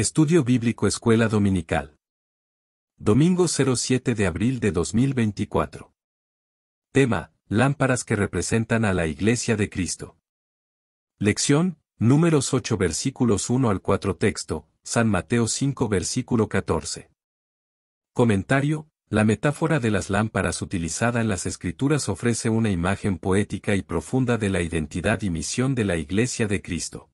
Estudio Bíblico Escuela Dominical. Domingo 07 de abril de 2024. Tema, lámparas que representan a la Iglesia de Cristo. Lección, números 8 versículos 1 al 4 texto, San Mateo 5 versículo 14. Comentario, la metáfora de las lámparas utilizada en las escrituras ofrece una imagen poética y profunda de la identidad y misión de la Iglesia de Cristo.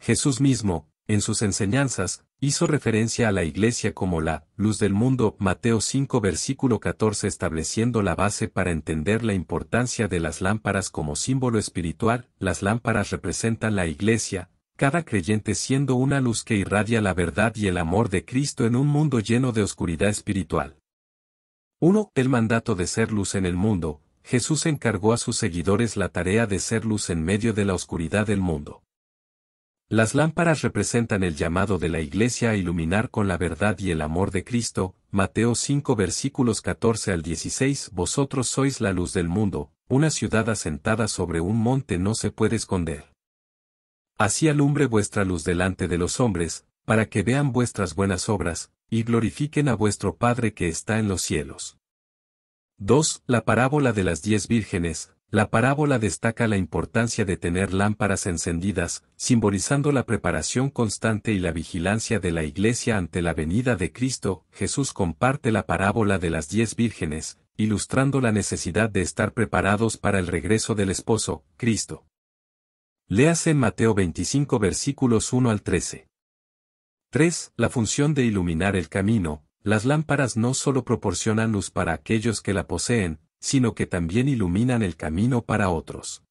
Jesús mismo, en sus enseñanzas, hizo referencia a la Iglesia como la luz del mundo, Mateo 5 versículo 14 estableciendo la base para entender la importancia de las lámparas como símbolo espiritual, las lámparas representan la Iglesia, cada creyente siendo una luz que irradia la verdad y el amor de Cristo en un mundo lleno de oscuridad espiritual. 1. El mandato de ser luz en el mundo, Jesús encargó a sus seguidores la tarea de ser luz en medio de la oscuridad del mundo. Las lámparas representan el llamado de la Iglesia a iluminar con la verdad y el amor de Cristo, Mateo 5 versículos 14 al 16 Vosotros sois la luz del mundo, una ciudad asentada sobre un monte no se puede esconder. Así alumbre vuestra luz delante de los hombres, para que vean vuestras buenas obras, y glorifiquen a vuestro Padre que está en los cielos. 2. La parábola de las diez vírgenes, la parábola destaca la importancia de tener lámparas encendidas, simbolizando la preparación constante y la vigilancia de la Iglesia ante la venida de Cristo. Jesús comparte la parábola de las diez vírgenes, ilustrando la necesidad de estar preparados para el regreso del esposo, Cristo. Léase en Mateo 25 versículos 1 al 13. 3. La función de iluminar el camino. Las lámparas no solo proporcionan luz para aquellos que la poseen, sino que también iluminan el camino para otros.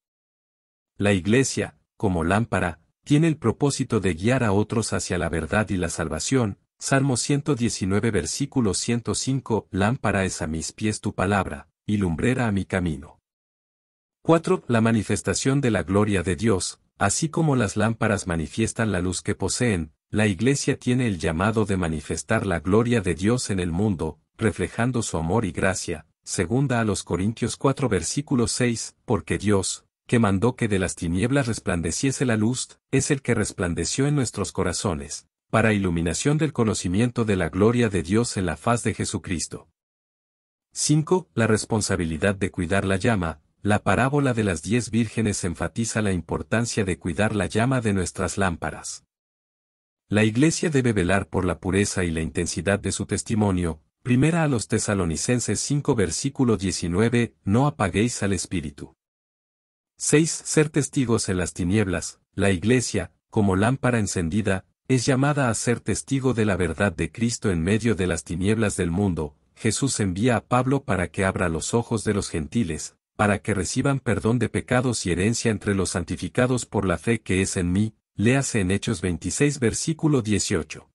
La Iglesia, como lámpara, tiene el propósito de guiar a otros hacia la verdad y la salvación. Salmo 119 versículo 105 Lámpara es a mis pies tu palabra, y lumbrera a mi camino. 4. La manifestación de la gloria de Dios, así como las lámparas manifiestan la luz que poseen, la Iglesia tiene el llamado de manifestar la gloria de Dios en el mundo, reflejando su amor y gracia, Segunda a los Corintios 4 versículo 6, porque Dios, que mandó que de las tinieblas resplandeciese la luz, es el que resplandeció en nuestros corazones, para iluminación del conocimiento de la gloria de Dios en la faz de Jesucristo. 5. La responsabilidad de cuidar la llama. La parábola de las diez vírgenes enfatiza la importancia de cuidar la llama de nuestras lámparas. La Iglesia debe velar por la pureza y la intensidad de su testimonio, Primera a los tesalonicenses 5 versículo 19, no apaguéis al espíritu. 6. Ser testigos en las tinieblas, la iglesia, como lámpara encendida, es llamada a ser testigo de la verdad de Cristo en medio de las tinieblas del mundo, Jesús envía a Pablo para que abra los ojos de los gentiles, para que reciban perdón de pecados y herencia entre los santificados por la fe que es en mí, léase en Hechos 26 versículo 18.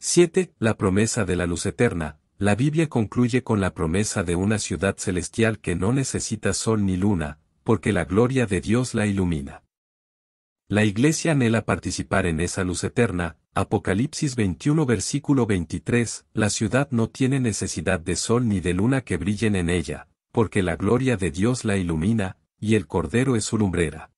7. La promesa de la luz eterna. La Biblia concluye con la promesa de una ciudad celestial que no necesita sol ni luna, porque la gloria de Dios la ilumina. La Iglesia anhela participar en esa luz eterna, Apocalipsis 21 versículo 23, la ciudad no tiene necesidad de sol ni de luna que brillen en ella, porque la gloria de Dios la ilumina, y el Cordero es su lumbrera.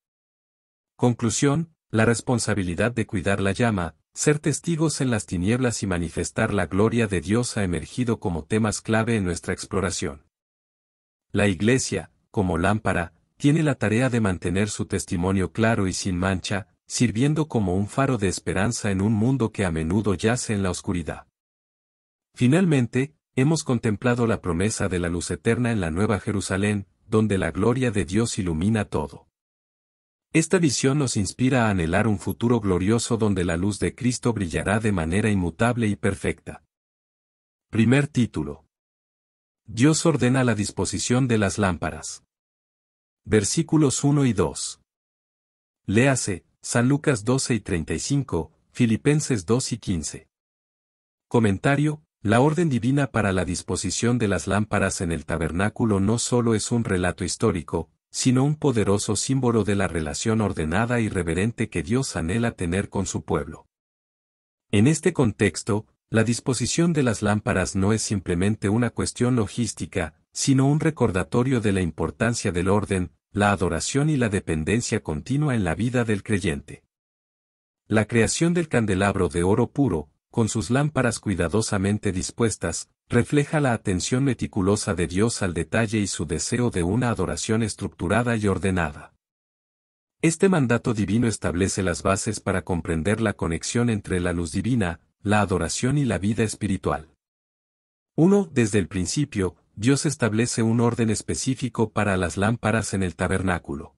Conclusión, la responsabilidad de cuidar la llama, ser testigos en las tinieblas y manifestar la gloria de Dios ha emergido como temas clave en nuestra exploración. La Iglesia, como lámpara, tiene la tarea de mantener su testimonio claro y sin mancha, sirviendo como un faro de esperanza en un mundo que a menudo yace en la oscuridad. Finalmente, hemos contemplado la promesa de la luz eterna en la Nueva Jerusalén, donde la gloria de Dios ilumina todo. Esta visión nos inspira a anhelar un futuro glorioso donde la luz de Cristo brillará de manera inmutable y perfecta. Primer título. Dios ordena la disposición de las lámparas. Versículos 1 y 2. Léase, San Lucas 12 y 35, Filipenses 2 y 15. Comentario, la orden divina para la disposición de las lámparas en el tabernáculo no solo es un relato histórico, sino un poderoso símbolo de la relación ordenada y reverente que Dios anhela tener con su pueblo. En este contexto, la disposición de las lámparas no es simplemente una cuestión logística, sino un recordatorio de la importancia del orden, la adoración y la dependencia continua en la vida del creyente. La creación del candelabro de oro puro, con sus lámparas cuidadosamente dispuestas, refleja la atención meticulosa de Dios al detalle y su deseo de una adoración estructurada y ordenada. Este mandato divino establece las bases para comprender la conexión entre la luz divina, la adoración y la vida espiritual. 1. Desde el principio, Dios establece un orden específico para las lámparas en el tabernáculo.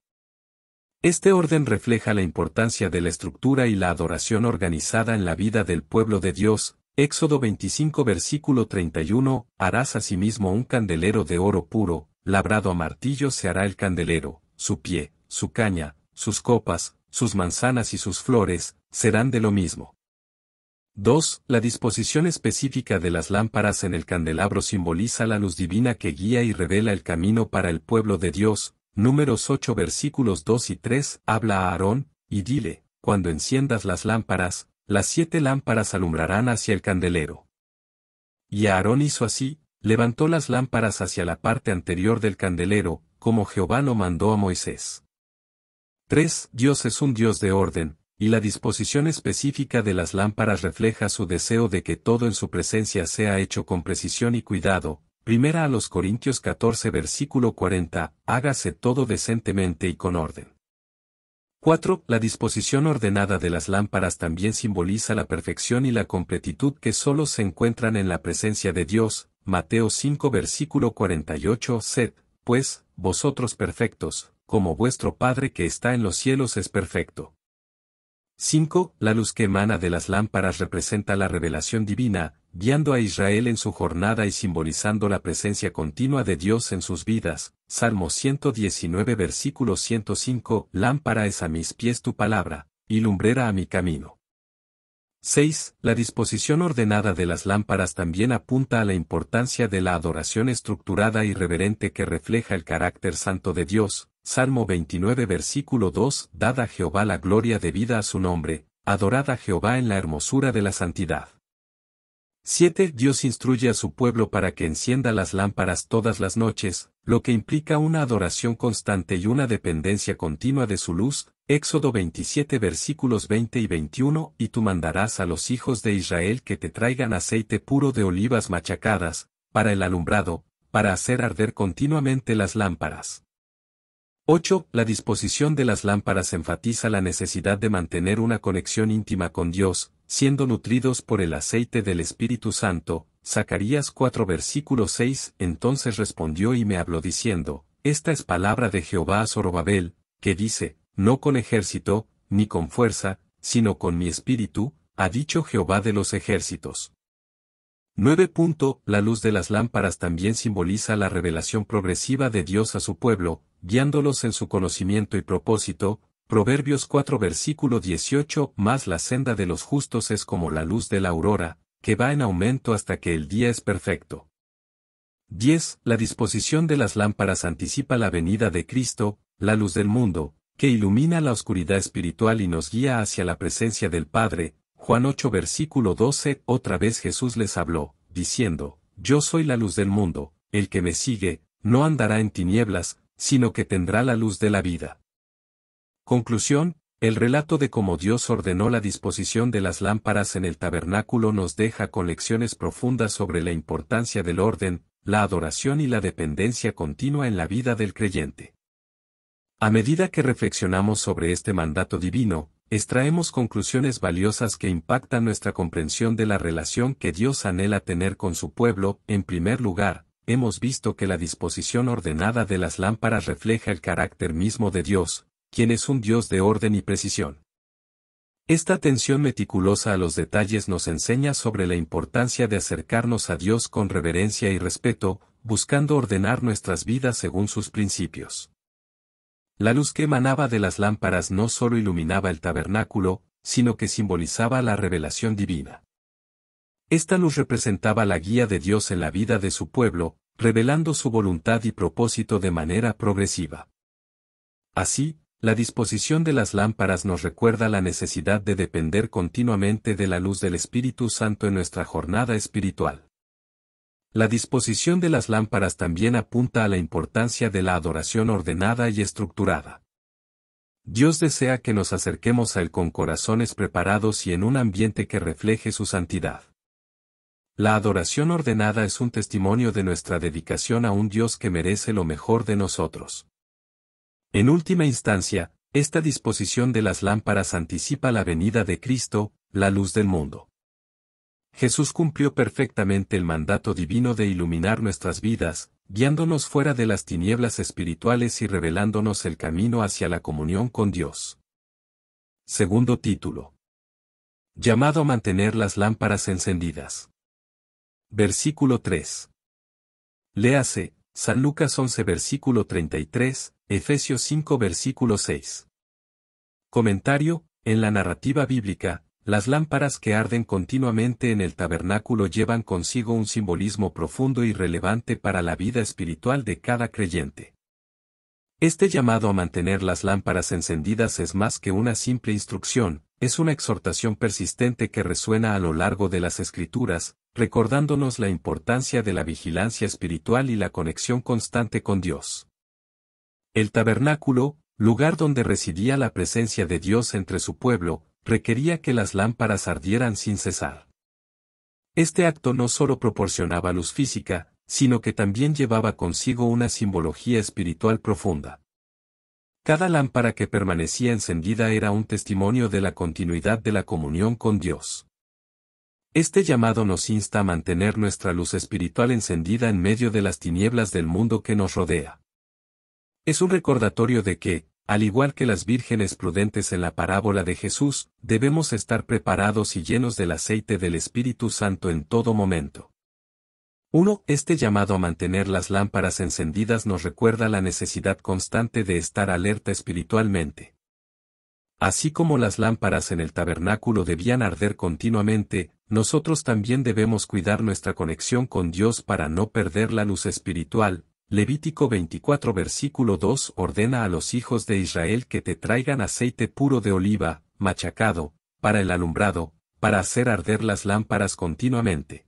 Este orden refleja la importancia de la estructura y la adoración organizada en la vida del pueblo de Dios, Éxodo 25 versículo 31, harás asimismo un candelero de oro puro, labrado a martillo se hará el candelero, su pie, su caña, sus copas, sus manzanas y sus flores, serán de lo mismo. 2. La disposición específica de las lámparas en el candelabro simboliza la luz divina que guía y revela el camino para el pueblo de Dios. Números 8 versículos 2 y 3 habla a Aarón, y dile, cuando enciendas las lámparas, las siete lámparas alumbrarán hacia el candelero. Y Aarón hizo así, levantó las lámparas hacia la parte anterior del candelero, como Jehová lo mandó a Moisés. 3. Dios es un Dios de orden, y la disposición específica de las lámparas refleja su deseo de que todo en su presencia sea hecho con precisión y cuidado. Primera a los Corintios 14 versículo 40, hágase todo decentemente y con orden. 4. La disposición ordenada de las lámparas también simboliza la perfección y la completitud que solo se encuentran en la presencia de Dios. Mateo 5 versículo 48. Sed, pues, vosotros perfectos, como vuestro Padre que está en los cielos es perfecto. 5. La luz que emana de las lámparas representa la revelación divina, guiando a Israel en su jornada y simbolizando la presencia continua de Dios en sus vidas. Salmo 119 versículo 105 Lámpara es a mis pies tu palabra, y lumbrera a mi camino. 6. La disposición ordenada de las lámparas también apunta a la importancia de la adoración estructurada y reverente que refleja el carácter santo de Dios. Salmo 29 versículo 2. Dada a Jehová la gloria debida a su nombre, adorada Jehová en la hermosura de la santidad. 7. Dios instruye a su pueblo para que encienda las lámparas todas las noches, lo que implica una adoración constante y una dependencia continua de su luz. Éxodo 27 versículos 20 y 21 Y tú mandarás a los hijos de Israel que te traigan aceite puro de olivas machacadas, para el alumbrado, para hacer arder continuamente las lámparas. 8. La disposición de las lámparas enfatiza la necesidad de mantener una conexión íntima con Dios, siendo nutridos por el aceite del Espíritu Santo, Zacarías 4 versículo 6, entonces respondió y me habló diciendo, Esta es palabra de Jehová a Zorobabel, que dice, No con ejército, ni con fuerza, sino con mi espíritu, ha dicho Jehová de los ejércitos. 9. La luz de las lámparas también simboliza la revelación progresiva de Dios a su pueblo, guiándolos en su conocimiento y propósito, Proverbios 4 versículo 18, Más la senda de los justos es como la luz de la aurora, que va en aumento hasta que el día es perfecto. 10. La disposición de las lámparas anticipa la venida de Cristo, la luz del mundo, que ilumina la oscuridad espiritual y nos guía hacia la presencia del Padre. Juan 8 versículo 12, otra vez Jesús les habló, diciendo, Yo soy la luz del mundo, el que me sigue, no andará en tinieblas, sino que tendrá la luz de la vida. Conclusión, el relato de cómo Dios ordenó la disposición de las lámparas en el tabernáculo nos deja con lecciones profundas sobre la importancia del orden, la adoración y la dependencia continua en la vida del creyente. A medida que reflexionamos sobre este mandato divino, extraemos conclusiones valiosas que impactan nuestra comprensión de la relación que Dios anhela tener con su pueblo. En primer lugar, hemos visto que la disposición ordenada de las lámparas refleja el carácter mismo de Dios, quien es un Dios de orden y precisión. Esta atención meticulosa a los detalles nos enseña sobre la importancia de acercarnos a Dios con reverencia y respeto, buscando ordenar nuestras vidas según sus principios. La luz que emanaba de las lámparas no solo iluminaba el tabernáculo, sino que simbolizaba la revelación divina. Esta luz representaba la guía de Dios en la vida de su pueblo, revelando su voluntad y propósito de manera progresiva. Así, la disposición de las lámparas nos recuerda la necesidad de depender continuamente de la luz del Espíritu Santo en nuestra jornada espiritual. La disposición de las lámparas también apunta a la importancia de la adoración ordenada y estructurada. Dios desea que nos acerquemos a Él con corazones preparados y en un ambiente que refleje su santidad. La adoración ordenada es un testimonio de nuestra dedicación a un Dios que merece lo mejor de nosotros. En última instancia, esta disposición de las lámparas anticipa la venida de Cristo, la luz del mundo. Jesús cumplió perfectamente el mandato divino de iluminar nuestras vidas, guiándonos fuera de las tinieblas espirituales y revelándonos el camino hacia la comunión con Dios. Segundo título. Llamado a mantener las lámparas encendidas. Versículo 3. Léase, San Lucas 11 versículo 33, Efesios 5 versículo 6. Comentario, en la narrativa bíblica, las lámparas que arden continuamente en el tabernáculo llevan consigo un simbolismo profundo y relevante para la vida espiritual de cada creyente. Este llamado a mantener las lámparas encendidas es más que una simple instrucción, es una exhortación persistente que resuena a lo largo de las escrituras, recordándonos la importancia de la vigilancia espiritual y la conexión constante con Dios. El tabernáculo, lugar donde residía la presencia de Dios entre su pueblo, requería que las lámparas ardieran sin cesar. Este acto no solo proporcionaba luz física, sino que también llevaba consigo una simbología espiritual profunda. Cada lámpara que permanecía encendida era un testimonio de la continuidad de la comunión con Dios. Este llamado nos insta a mantener nuestra luz espiritual encendida en medio de las tinieblas del mundo que nos rodea. Es un recordatorio de que, al igual que las vírgenes prudentes en la parábola de Jesús, debemos estar preparados y llenos del aceite del Espíritu Santo en todo momento. 1. Este llamado a mantener las lámparas encendidas nos recuerda la necesidad constante de estar alerta espiritualmente. Así como las lámparas en el tabernáculo debían arder continuamente, nosotros también debemos cuidar nuestra conexión con Dios para no perder la luz espiritual. Levítico 24 versículo 2 ordena a los hijos de Israel que te traigan aceite puro de oliva, machacado, para el alumbrado, para hacer arder las lámparas continuamente.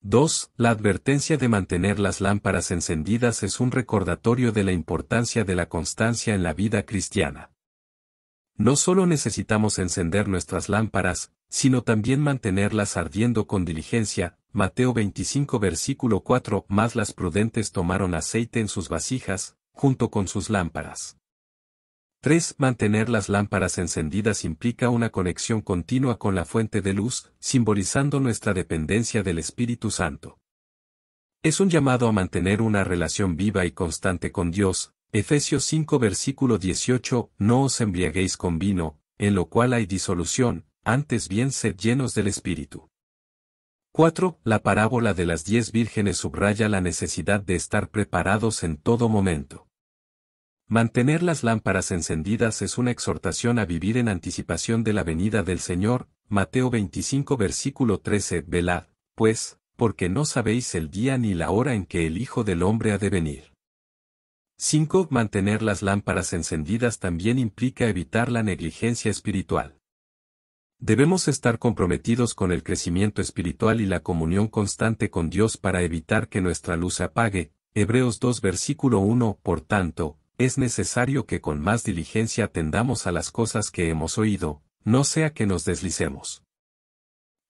2. La advertencia de mantener las lámparas encendidas es un recordatorio de la importancia de la constancia en la vida cristiana. No solo necesitamos encender nuestras lámparas, sino también mantenerlas ardiendo con diligencia, Mateo 25 versículo 4, más las prudentes tomaron aceite en sus vasijas, junto con sus lámparas. 3. Mantener las lámparas encendidas implica una conexión continua con la fuente de luz, simbolizando nuestra dependencia del Espíritu Santo. Es un llamado a mantener una relación viva y constante con Dios, Efesios 5 versículo 18, No os embriaguéis con vino, en lo cual hay disolución, antes bien sed llenos del Espíritu. 4. La parábola de las diez vírgenes subraya la necesidad de estar preparados en todo momento. Mantener las lámparas encendidas es una exhortación a vivir en anticipación de la venida del Señor, Mateo 25 versículo 13, velad, pues, porque no sabéis el día ni la hora en que el Hijo del Hombre ha de venir. 5. Mantener las lámparas encendidas también implica evitar la negligencia espiritual. Debemos estar comprometidos con el crecimiento espiritual y la comunión constante con Dios para evitar que nuestra luz apague. Hebreos 2 versículo 1. Por tanto, es necesario que con más diligencia atendamos a las cosas que hemos oído, no sea que nos deslicemos.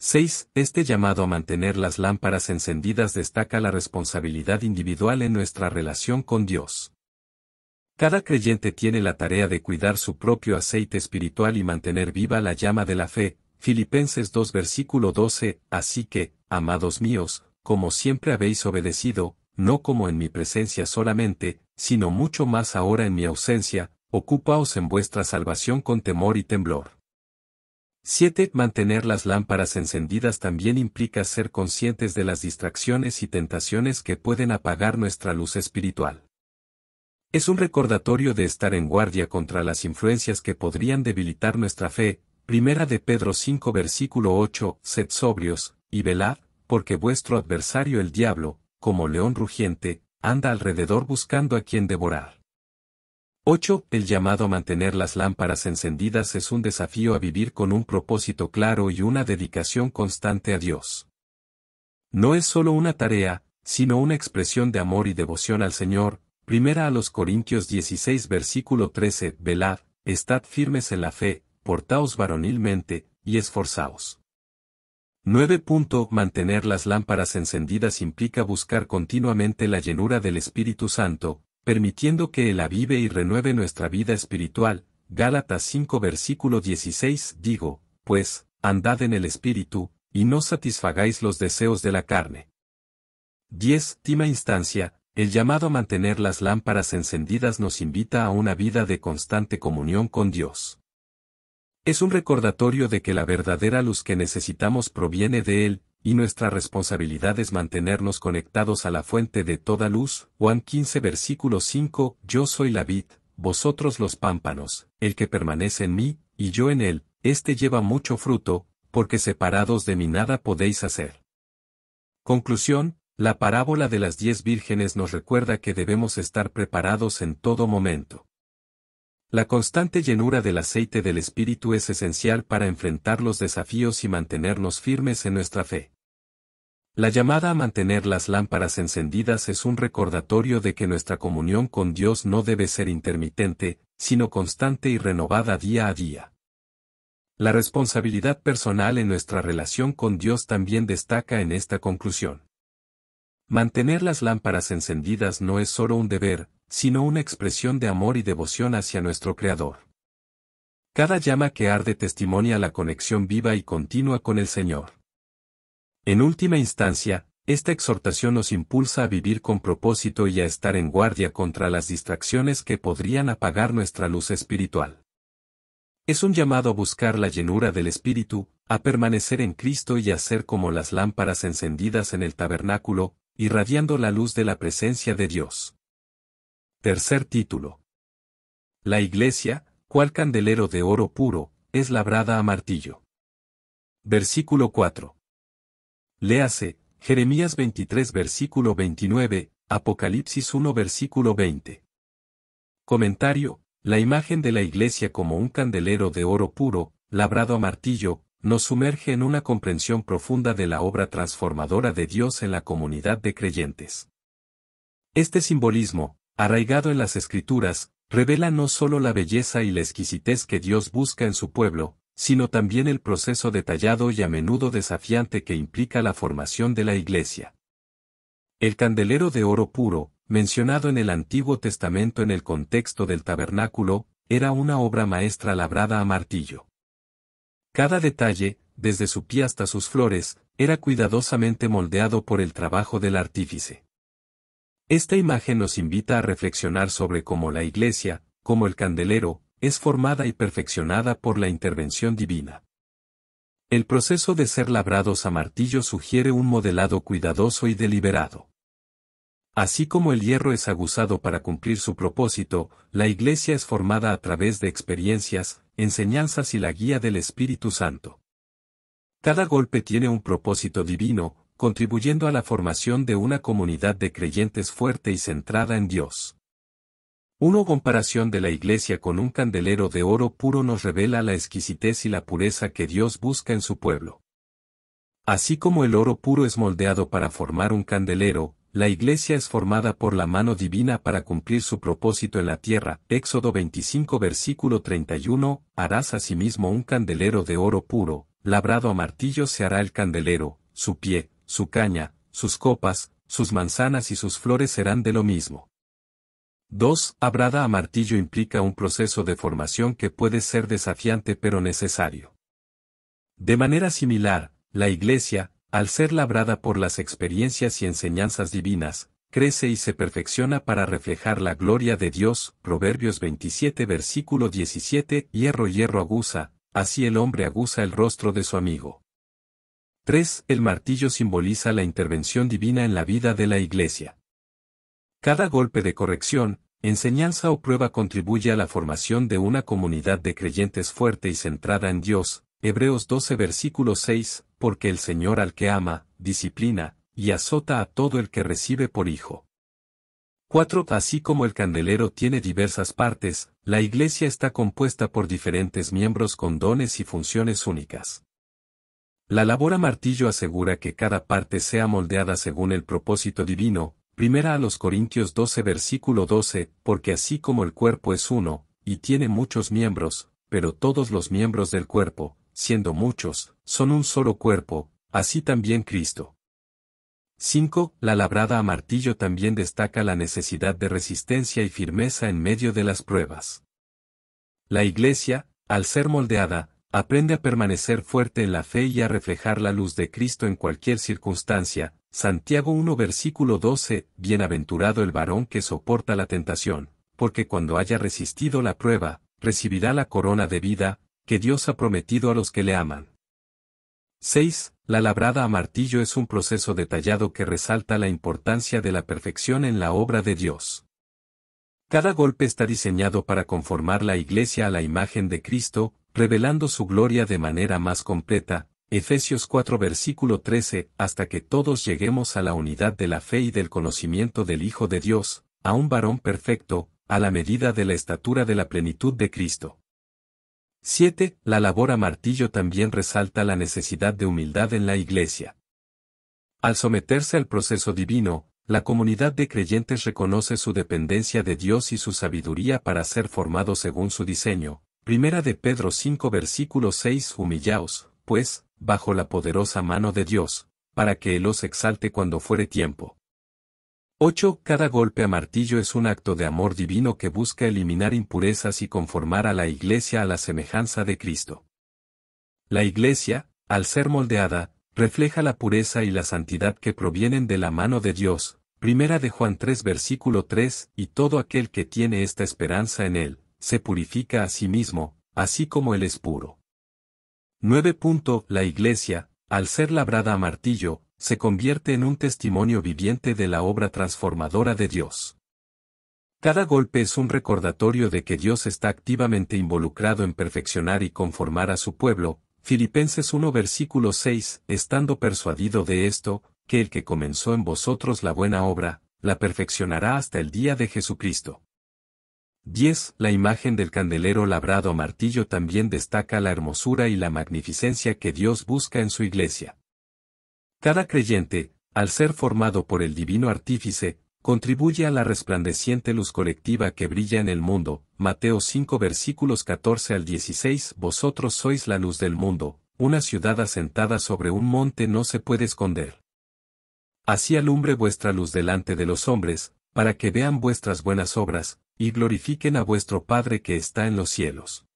6. Este llamado a mantener las lámparas encendidas destaca la responsabilidad individual en nuestra relación con Dios. Cada creyente tiene la tarea de cuidar su propio aceite espiritual y mantener viva la llama de la fe. Filipenses 2 versículo 12, Así que, amados míos, como siempre habéis obedecido, no como en mi presencia solamente, sino mucho más ahora en mi ausencia, ocupaos en vuestra salvación con temor y temblor. 7. Mantener las lámparas encendidas también implica ser conscientes de las distracciones y tentaciones que pueden apagar nuestra luz espiritual. Es un recordatorio de estar en guardia contra las influencias que podrían debilitar nuestra fe. Primera de Pedro 5 versículo 8, sed sobrios, y velad, porque vuestro adversario el diablo, como león rugiente, anda alrededor buscando a quien devorar. 8. El llamado a mantener las lámparas encendidas es un desafío a vivir con un propósito claro y una dedicación constante a Dios. No es solo una tarea, sino una expresión de amor y devoción al Señor, Primera a los Corintios 16 versículo 13, velad, estad firmes en la fe, portaos varonilmente, y esforzaos. 9. Mantener las lámparas encendidas implica buscar continuamente la llenura del Espíritu Santo, permitiendo que Él avive y renueve nuestra vida espiritual. Gálatas 5 versículo 16 Digo, pues, andad en el Espíritu, y no satisfagáis los deseos de la carne. 10. Tima instancia, el llamado a mantener las lámparas encendidas nos invita a una vida de constante comunión con Dios. Es un recordatorio de que la verdadera luz que necesitamos proviene de Él, y nuestra responsabilidad es mantenernos conectados a la fuente de toda luz. Juan 15 versículo 5, Yo soy la vid, vosotros los pámpanos, el que permanece en mí, y yo en él, éste lleva mucho fruto, porque separados de mí nada podéis hacer. Conclusión, la parábola de las diez vírgenes nos recuerda que debemos estar preparados en todo momento. La constante llenura del aceite del Espíritu es esencial para enfrentar los desafíos y mantenernos firmes en nuestra fe. La llamada a mantener las lámparas encendidas es un recordatorio de que nuestra comunión con Dios no debe ser intermitente, sino constante y renovada día a día. La responsabilidad personal en nuestra relación con Dios también destaca en esta conclusión. Mantener las lámparas encendidas no es solo un deber, sino una expresión de amor y devoción hacia nuestro Creador. Cada llama que arde testimonia la conexión viva y continua con el Señor. En última instancia, esta exhortación nos impulsa a vivir con propósito y a estar en guardia contra las distracciones que podrían apagar nuestra luz espiritual. Es un llamado a buscar la llenura del Espíritu, a permanecer en Cristo y a ser como las lámparas encendidas en el tabernáculo, irradiando la luz de la presencia de Dios. Tercer título. La iglesia, cual candelero de oro puro, es labrada a martillo. Versículo 4. Léase, Jeremías 23 versículo 29, Apocalipsis 1 versículo 20. Comentario, la imagen de la iglesia como un candelero de oro puro, labrado a martillo, nos sumerge en una comprensión profunda de la obra transformadora de Dios en la comunidad de creyentes. Este simbolismo, arraigado en las escrituras, revela no solo la belleza y la exquisitez que Dios busca en su pueblo, sino también el proceso detallado y a menudo desafiante que implica la formación de la Iglesia. El candelero de oro puro, mencionado en el Antiguo Testamento en el contexto del tabernáculo, era una obra maestra labrada a martillo. Cada detalle, desde su pie hasta sus flores, era cuidadosamente moldeado por el trabajo del artífice. Esta imagen nos invita a reflexionar sobre cómo la iglesia, como el candelero, es formada y perfeccionada por la intervención divina. El proceso de ser labrados a martillo sugiere un modelado cuidadoso y deliberado. Así como el hierro es aguzado para cumplir su propósito, la Iglesia es formada a través de experiencias, enseñanzas y la guía del Espíritu Santo. Cada golpe tiene un propósito divino, contribuyendo a la formación de una comunidad de creyentes fuerte y centrada en Dios. Una comparación de la iglesia con un candelero de oro puro nos revela la exquisitez y la pureza que Dios busca en su pueblo. Así como el oro puro es moldeado para formar un candelero, la iglesia es formada por la mano divina para cumplir su propósito en la tierra. Éxodo 25 versículo 31, harás asimismo un candelero de oro puro, labrado a martillo se hará el candelero, su pie, su caña, sus copas, sus manzanas y sus flores serán de lo mismo. 2. Abrada a martillo implica un proceso de formación que puede ser desafiante pero necesario. De manera similar, la Iglesia, al ser labrada por las experiencias y enseñanzas divinas, crece y se perfecciona para reflejar la gloria de Dios. Proverbios 27 versículo 17 Hierro hierro aguza, así el hombre aguza el rostro de su amigo. 3. El martillo simboliza la intervención divina en la vida de la Iglesia. Cada golpe de corrección, enseñanza o prueba contribuye a la formación de una comunidad de creyentes fuerte y centrada en Dios. Hebreos 12 versículo 6, porque el Señor al que ama, disciplina, y azota a todo el que recibe por hijo. 4. Así como el candelero tiene diversas partes, la iglesia está compuesta por diferentes miembros con dones y funciones únicas. La labor a martillo asegura que cada parte sea moldeada según el propósito divino, primera a los Corintios 12 versículo 12, porque así como el cuerpo es uno, y tiene muchos miembros, pero todos los miembros del cuerpo, siendo muchos, son un solo cuerpo, así también Cristo. 5. La labrada a martillo también destaca la necesidad de resistencia y firmeza en medio de las pruebas. La Iglesia, al ser moldeada, aprende a permanecer fuerte en la fe y a reflejar la luz de Cristo en cualquier circunstancia. Santiago 1 versículo 12, Bienaventurado el varón que soporta la tentación, porque cuando haya resistido la prueba, recibirá la corona de vida, que Dios ha prometido a los que le aman. 6. La labrada a martillo es un proceso detallado que resalta la importancia de la perfección en la obra de Dios. Cada golpe está diseñado para conformar la iglesia a la imagen de Cristo, revelando su gloria de manera más completa, Efesios 4 versículo 13, hasta que todos lleguemos a la unidad de la fe y del conocimiento del Hijo de Dios, a un varón perfecto, a la medida de la estatura de la plenitud de Cristo. 7. La labor a martillo también resalta la necesidad de humildad en la Iglesia. Al someterse al proceso divino, la comunidad de creyentes reconoce su dependencia de Dios y su sabiduría para ser formado según su diseño. Primera de Pedro 5 versículo 6 Humillaos, pues, bajo la poderosa mano de Dios, para que Él os exalte cuando fuere tiempo. 8. Cada golpe a martillo es un acto de amor divino que busca eliminar impurezas y conformar a la Iglesia a la semejanza de Cristo. La Iglesia, al ser moldeada, refleja la pureza y la santidad que provienen de la mano de Dios. Primera de Juan 3 versículo 3 Y todo aquel que tiene esta esperanza en él, se purifica a sí mismo, así como él es puro. 9. La Iglesia, al ser labrada a martillo, se convierte en un testimonio viviente de la obra transformadora de Dios. Cada golpe es un recordatorio de que Dios está activamente involucrado en perfeccionar y conformar a su pueblo, Filipenses 1 versículo 6, estando persuadido de esto, que el que comenzó en vosotros la buena obra, la perfeccionará hasta el día de Jesucristo. 10. La imagen del candelero labrado a martillo también destaca la hermosura y la magnificencia que Dios busca en su iglesia. Cada creyente, al ser formado por el divino artífice, contribuye a la resplandeciente luz colectiva que brilla en el mundo. Mateo 5 versículos 14 al 16 Vosotros sois la luz del mundo, una ciudad asentada sobre un monte no se puede esconder. Así alumbre vuestra luz delante de los hombres, para que vean vuestras buenas obras, y glorifiquen a vuestro Padre que está en los cielos.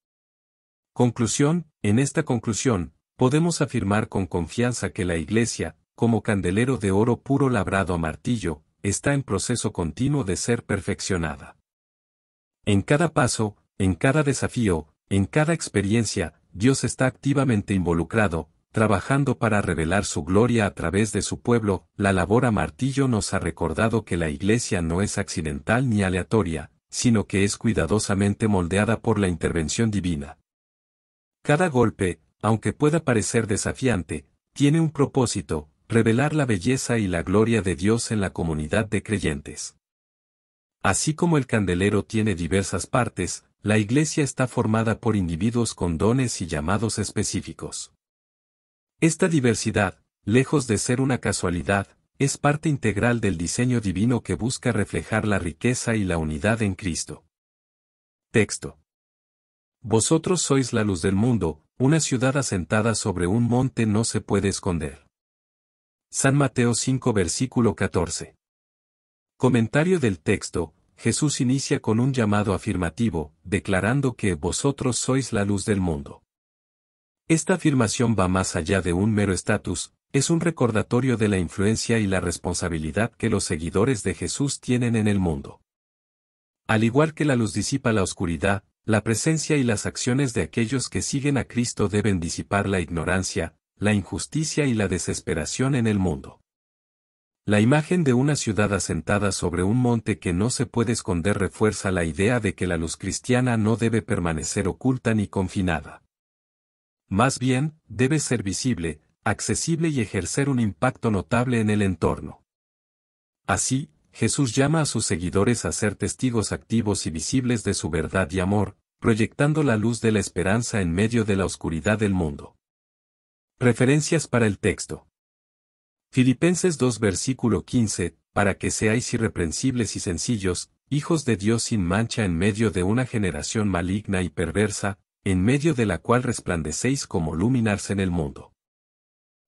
Conclusión, en esta conclusión, podemos afirmar con confianza que la Iglesia, como candelero de oro puro labrado a martillo, está en proceso continuo de ser perfeccionada. En cada paso, en cada desafío, en cada experiencia, Dios está activamente involucrado, trabajando para revelar su gloria a través de su pueblo, la labor a martillo nos ha recordado que la Iglesia no es accidental ni aleatoria, sino que es cuidadosamente moldeada por la intervención divina. Cada golpe, aunque pueda parecer desafiante, tiene un propósito, revelar la belleza y la gloria de Dios en la comunidad de creyentes. Así como el candelero tiene diversas partes, la iglesia está formada por individuos con dones y llamados específicos. Esta diversidad, lejos de ser una casualidad, es parte integral del diseño divino que busca reflejar la riqueza y la unidad en Cristo. Texto. Vosotros sois la luz del mundo, una ciudad asentada sobre un monte no se puede esconder. San Mateo 5 versículo 14. Comentario del texto, Jesús inicia con un llamado afirmativo, declarando que vosotros sois la luz del mundo. Esta afirmación va más allá de un mero estatus, es un recordatorio de la influencia y la responsabilidad que los seguidores de Jesús tienen en el mundo. Al igual que la luz disipa la oscuridad, la presencia y las acciones de aquellos que siguen a Cristo deben disipar la ignorancia, la injusticia y la desesperación en el mundo. La imagen de una ciudad asentada sobre un monte que no se puede esconder refuerza la idea de que la luz cristiana no debe permanecer oculta ni confinada. Más bien, debe ser visible, accesible y ejercer un impacto notable en el entorno. Así, Jesús llama a sus seguidores a ser testigos activos y visibles de su verdad y amor, proyectando la luz de la esperanza en medio de la oscuridad del mundo. Referencias para el texto. Filipenses 2 versículo 15, para que seáis irreprensibles y sencillos, hijos de Dios sin mancha en medio de una generación maligna y perversa, en medio de la cual resplandecéis como luminarse en el mundo.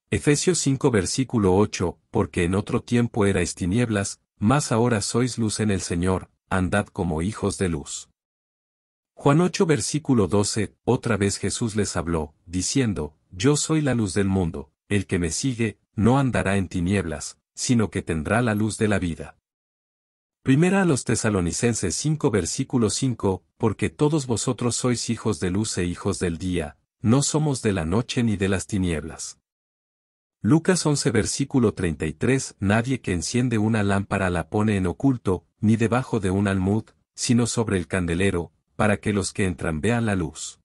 Efesios 5 versículo 8, porque en otro tiempo erais tinieblas, mas ahora sois luz en el Señor, andad como hijos de luz. Juan 8 versículo 12, otra vez Jesús les habló, diciendo, Yo soy la luz del mundo, el que me sigue, no andará en tinieblas, sino que tendrá la luz de la vida. Primera a los tesalonicenses 5 versículo 5, porque todos vosotros sois hijos de luz e hijos del día, no somos de la noche ni de las tinieblas. Lucas 11 versículo 33 Nadie que enciende una lámpara la pone en oculto, ni debajo de un almud, sino sobre el candelero, para que los que entran vean la luz.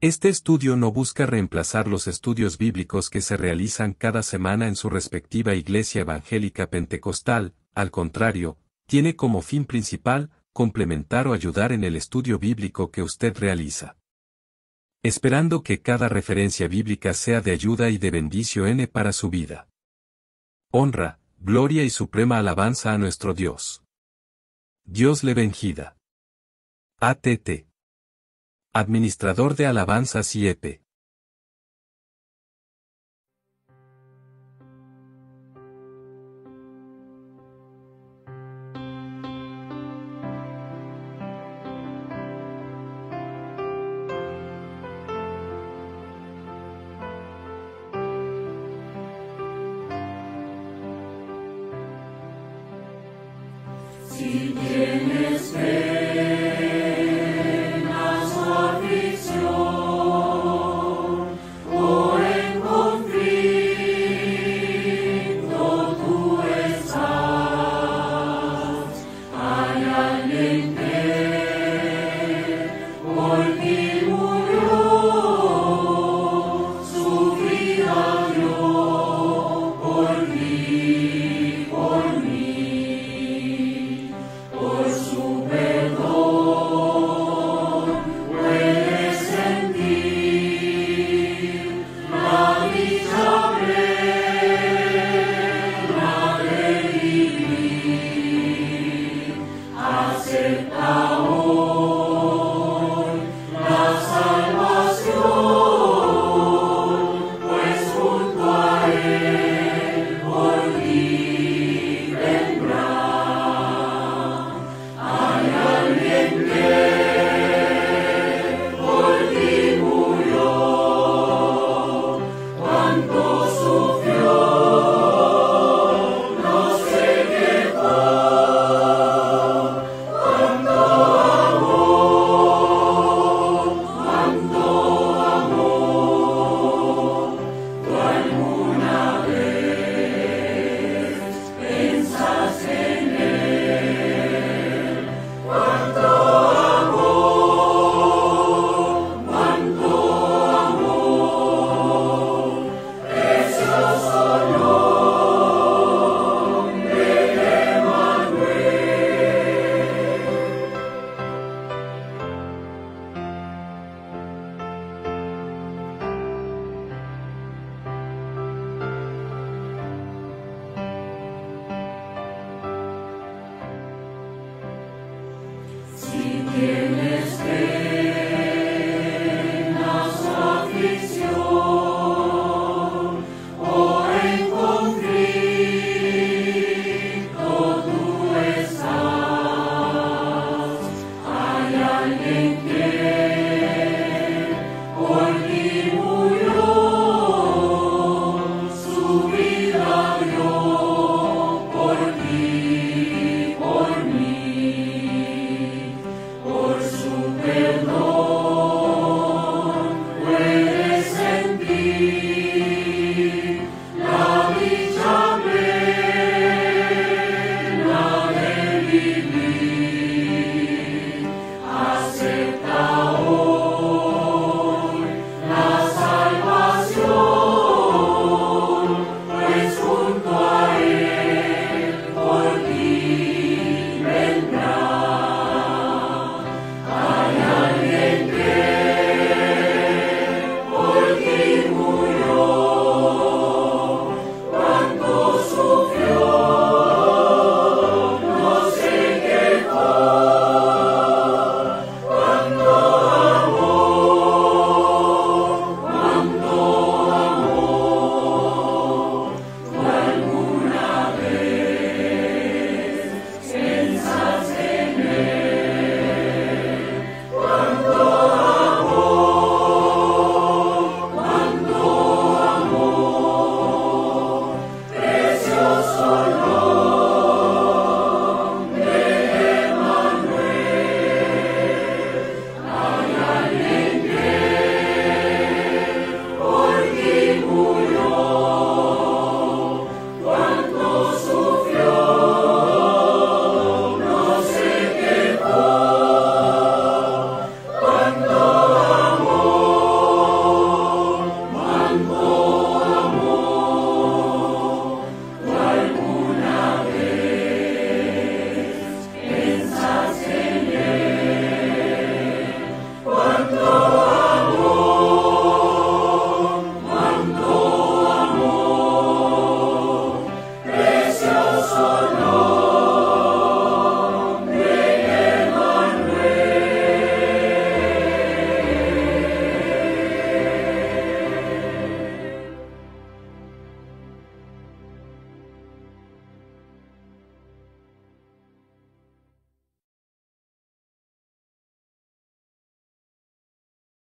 Este estudio no busca reemplazar los estudios bíblicos que se realizan cada semana en su respectiva iglesia evangélica pentecostal, al contrario, tiene como fin principal, complementar o ayudar en el estudio bíblico que usted realiza esperando que cada referencia bíblica sea de ayuda y de bendicio n e para su vida. Honra, gloria y suprema alabanza a nuestro Dios. Dios le vengida. ATT. Administrador de Alabanzas y e тебе.